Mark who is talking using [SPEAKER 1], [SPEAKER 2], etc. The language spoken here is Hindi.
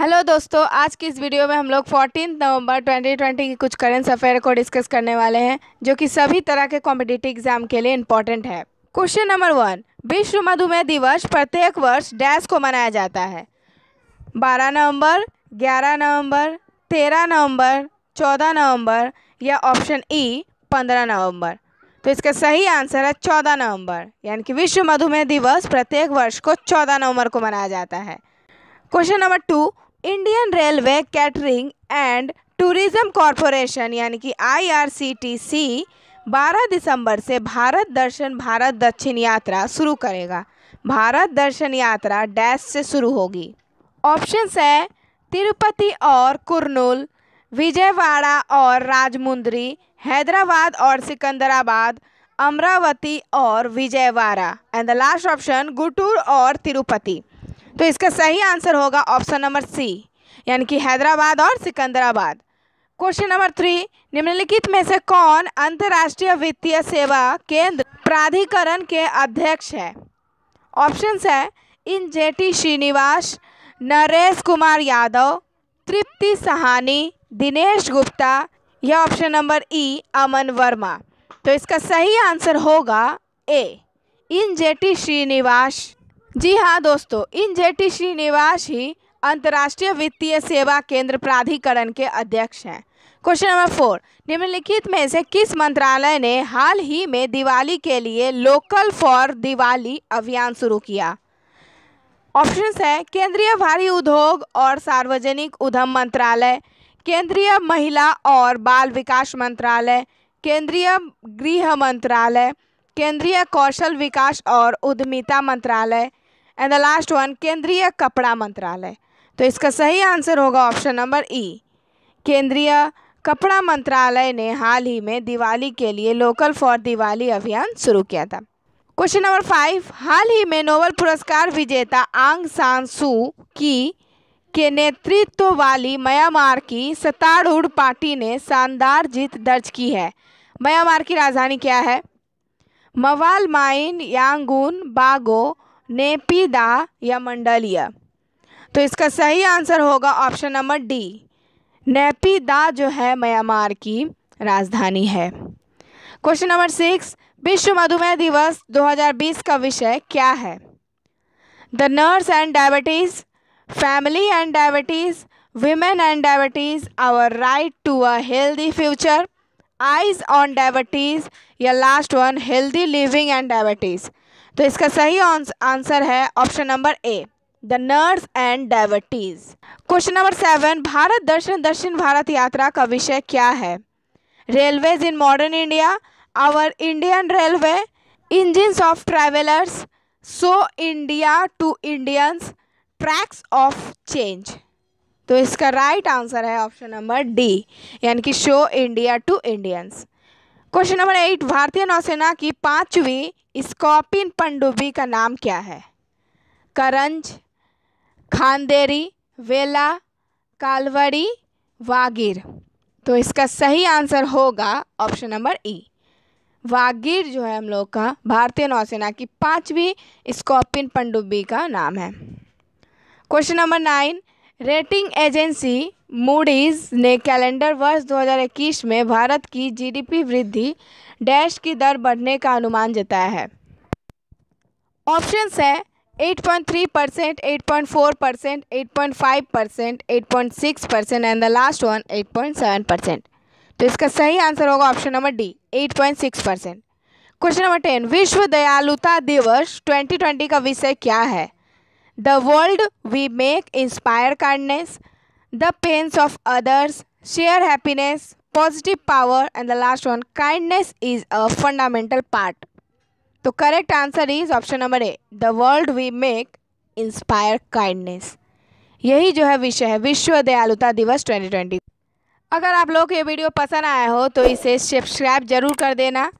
[SPEAKER 1] हेलो दोस्तों आज की इस वीडियो में हम लोग फोर्टीन नवंबर 2020 की कुछ करेंट अफेयर को डिस्कस करने वाले हैं जो कि सभी तरह के कॉम्पिटिटिव एग्जाम के लिए इम्पोर्टेंट है क्वेश्चन नंबर वन विश्व मधुमेह दिवस प्रत्येक वर्ष डैश को मनाया जाता है बारह नवंबर ग्यारह नवंबर तेरह नवंबर चौदह नवंबर या ऑप्शन ई e, पंद्रह नवंबर तो इसका सही आंसर है चौदह नवंबर यानी कि विश्व मधुमेह दिवस प्रत्येक वर्ष को चौदह नवंबर को मनाया जाता है question number two Indian railway catering and tourism corporation यानी कि आईआरसीटीसी 12 दिसंबर से भारत दर्शन भारत दक्षिण यात्रा शुरू करेगा भारत दर्शन यात्रा डैश से शुरू होगी ऑप्शंस है तिरुपति और कुरनूल विजयवाड़ा और राजमुंद्री हैदराबाद और सिकंदराबाद अमरावती और Vijayawada and the last option Guntur और तिरुपति तो इसका सही आंसर होगा ऑप्शन नंबर सी यानी कि हैदराबाद और सिकंदराबाद क्वेश्चन नंबर थ्री निम्नलिखित में से कौन अंतर्राष्ट्रीय वित्तीय सेवा केंद्र प्राधिकरण के अध्यक्ष है ऑप्शन है इन जेटी श्रीनिवास नरेश कुमार यादव तृप्ति सहानी दिनेश गुप्ता यह option number E Aman Verma तो इसका सही आंसर होगा ए इन जेटी श्रीनिवास जी हाँ दोस्तों इन जेटी श्रीनिवास ही अंतर्राष्ट्रीय वित्तीय सेवा केंद्र प्राधिकरण के अध्यक्ष हैं क्वेश्चन नंबर फोर निम्नलिखित में से किस मंत्रालय ने हाल ही में दिवाली के लिए लोकल फॉर दिवाली अभियान शुरू किया ऑप्शंस है केंद्रीय भारी उद्योग और सार्वजनिक उद्यम मंत्रालय केंद्रीय महिला और बाल विकास मंत्रालय केंद्रीय गृह मंत्रालय केंद्रीय कौशल विकास और उद्यमिता मंत्रालय एंड द लास्ट वन केंद्रीय कपड़ा मंत्रालय तो इसका सही आंसर होगा ऑप्शन नंबर ई केंद्रीय कपड़ा मंत्रालय ने हाल ही में दिवाली के लिए लोकल फॉर दिवाली अभियान शुरू किया था क्वेश्चन नंबर फाइव हाल ही में नोबल पुरस्कार विजेता आंग सान सू की के नेतृत्व वाली म्यांमार की सतारूढ़ पार्टी ने शानदार जीत दर्ज की है म्यांमार की राजधानी क्या है मवाल माइन यांगून बागो नेपिदा या मंडलिया तो इसका सही आंसर होगा ऑप्शन नंबर डी नेपिदा जो है म्यांमार की राजधानी है क्वेश्चन नंबर सिक्स विश्व मधुमेह दिवस 2020 का विषय क्या है the nurse and diabetes family and diabetes women and diabetes our right to a healthy future eyes on diabetes या last one healthy living and diabetes तो इसका सही आंसर है option number A the nurse and diabetes question number seven Bharat Darshan Dakshin Bharat Yatra का विषय क्या है railways in modern India our Indian railway engine of travellers show India to Indians tracks of change तो इसका राइट आंसर है ऑप्शन नंबर डी यानी कि show India to Indians question number eight भारतीय नौसेना की पांचवी स्कॉपिन पनडुब्बी का नाम क्या है करंज खानदेरी वेला कालवरी वागिर तो इसका सही आंसर होगा ऑप्शन नंबर ई वागिर जो है हम लोग का भारतीय नौसेना की पांचवी स्कॉपिन पनडुब्बी का नाम है question number nine rating agency Moody's ने कैलेंडर वर्ष 2021 में भारत की जीडीपी वृद्धि डैश की दर बढ़ने का अनुमान जताया है ऑप्शन है 8.3 percent eight percent eight percent eight percent and the last one 8.7 percent तो इसका सही आंसर होगा option number D 8.6 percent question number ten विश्व दयालुता दिवस 2020 का विषय क्या है the world we make inspire kindness the pains of others share happiness positive power and the last one kindness is a fundamental part तो correct answer is option number A the world we make inspire kindness यही जो है विषय है विश्व दयालुता दिवस 2020 अगर आप लोग को ये वीडियो पसंद आया हो तो इसे सब्सक्राइब जरूर कर देना